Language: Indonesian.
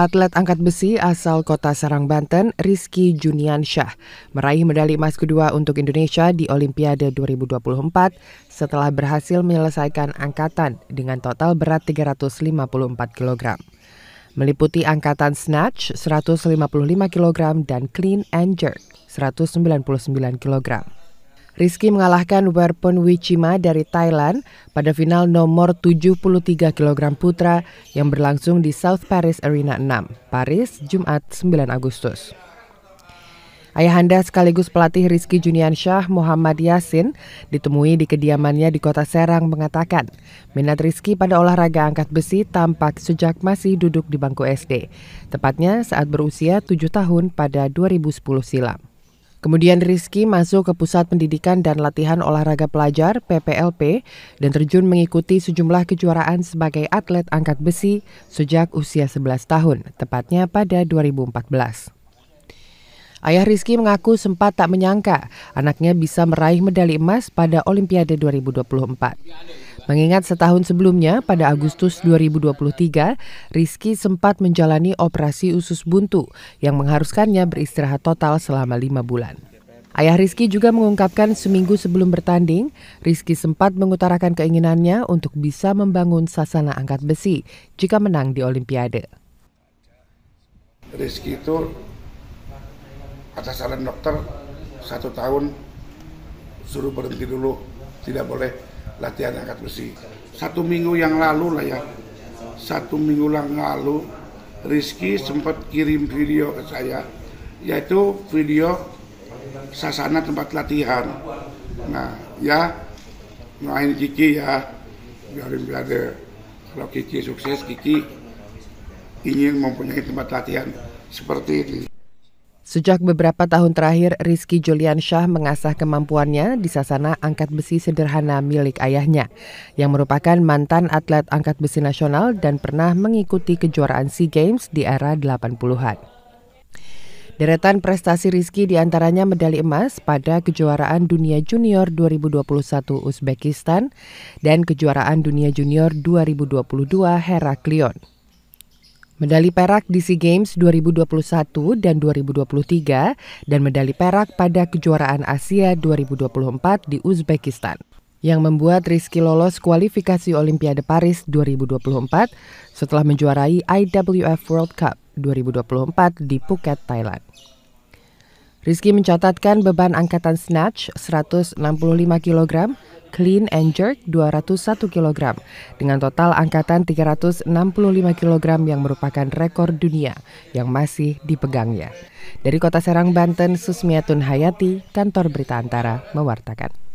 Atlet angkat besi asal kota Serang, Banten, Rizky Juniansyah, meraih medali emas kedua untuk Indonesia di Olimpiade 2024 setelah berhasil menyelesaikan angkatan dengan total berat 354 kg. Meliputi angkatan snatch 155 kg dan clean and jerk 199 kg. Rizky mengalahkan Werpon Wichima dari Thailand pada final nomor 73 kg putra yang berlangsung di South Paris Arena 6, Paris, Jumat 9 Agustus. Ayahanda sekaligus pelatih Rizky Juniansyah Muhammad Yasin ditemui di kediamannya di kota Serang mengatakan minat Rizky pada olahraga angkat besi tampak sejak masih duduk di bangku SD, tepatnya saat berusia 7 tahun pada 2010 silam. Kemudian Rizky masuk ke Pusat Pendidikan dan Latihan Olahraga Pelajar PPLP dan terjun mengikuti sejumlah kejuaraan sebagai atlet angkat besi sejak usia 11 tahun, tepatnya pada 2014. Ayah Rizky mengaku sempat tak menyangka anaknya bisa meraih medali emas pada Olimpiade 2024. Mengingat setahun sebelumnya, pada Agustus 2023, Rizky sempat menjalani operasi usus buntu yang mengharuskannya beristirahat total selama lima bulan. Ayah Rizky juga mengungkapkan seminggu sebelum bertanding, Rizky sempat mengutarakan keinginannya untuk bisa membangun sasana angkat besi jika menang di Olimpiade. Rizky itu atas saran dokter satu tahun suruh berhenti dulu, tidak boleh latihan angkat besi. Satu minggu yang lalu lah ya, satu minggu yang lalu Rizky sempat kirim video ke saya, yaitu video sasana tempat latihan. Nah, ya main Kiki ya, biarin berada. Kalau Kiki sukses, Kiki ingin mempunyai tempat latihan seperti ini. Sejak beberapa tahun terakhir, Rizky Juliansyah mengasah kemampuannya di sasana angkat besi sederhana milik ayahnya, yang merupakan mantan atlet angkat besi nasional dan pernah mengikuti kejuaraan SEA Games di era 80-an. Deretan prestasi Rizky diantaranya medali emas pada kejuaraan dunia junior 2021 Uzbekistan dan kejuaraan dunia junior 2022 Heraklion. Medali perak di SEA Games 2021 dan 2023 dan medali perak pada kejuaraan Asia 2024 di Uzbekistan yang membuat Rizky lolos kualifikasi Olimpiade Paris 2024 setelah menjuarai IWF World Cup 2024 di Phuket, Thailand. Rizky mencatatkan beban angkatan snatch 165 kg clean and jerk 201 kg dengan total angkatan 365 kg yang merupakan rekor dunia yang masih dipegangnya. Dari Kota Serang, Banten, Susmiatun Hayati, Kantor Berita Antara mewartakan.